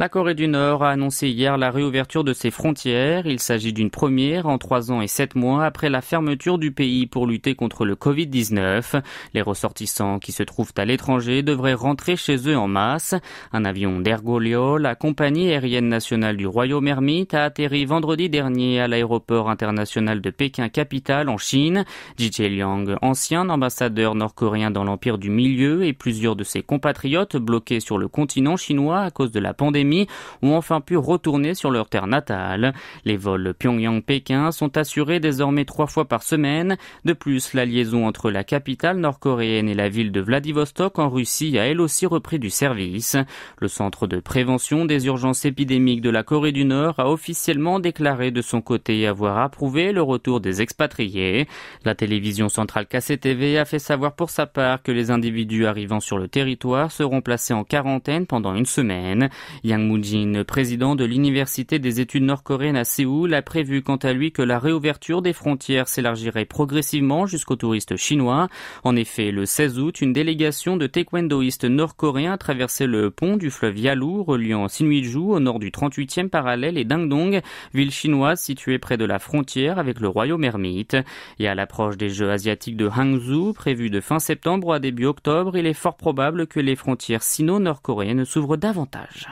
La Corée du Nord a annoncé hier la réouverture de ses frontières. Il s'agit d'une première en trois ans et sept mois après la fermeture du pays pour lutter contre le Covid-19. Les ressortissants qui se trouvent à l'étranger devraient rentrer chez eux en masse. Un avion d'Ergolio, la compagnie aérienne nationale du Royaume Ermite, a atterri vendredi dernier à l'aéroport international de Pékin capital en Chine. Ji-Ji Liang, ancien ambassadeur nord-coréen dans l'empire du milieu et plusieurs de ses compatriotes bloqués sur le continent chinois à cause de la pandémie, ont enfin pu retourner sur leur terre natale. Les vols Pyongyang-Pékin sont assurés désormais trois fois par semaine. De plus, la liaison entre la capitale nord-coréenne et la ville de Vladivostok en Russie a elle aussi repris du service. Le Centre de prévention des urgences épidémiques de la Corée du Nord a officiellement déclaré de son côté avoir approuvé le retour des expatriés. La télévision centrale KCTV a fait savoir pour sa part que les individus arrivant sur le territoire seront placés en quarantaine pendant une semaine. Yang Jin, président de l'Université des études nord-coréennes à Séoul, a prévu quant à lui que la réouverture des frontières s'élargirait progressivement jusqu'aux touristes chinois. En effet, le 16 août, une délégation de taekwondoïstes nord-coréens a traversé le pont du fleuve Yalu, reliant Sinuiju au nord du 38e parallèle et Dingdong, ville chinoise située près de la frontière avec le royaume ermite. Et à l'approche des Jeux asiatiques de Hangzhou, prévus de fin septembre à début octobre, il est fort probable que les frontières sino-nord-coréennes s'ouvrent davantage.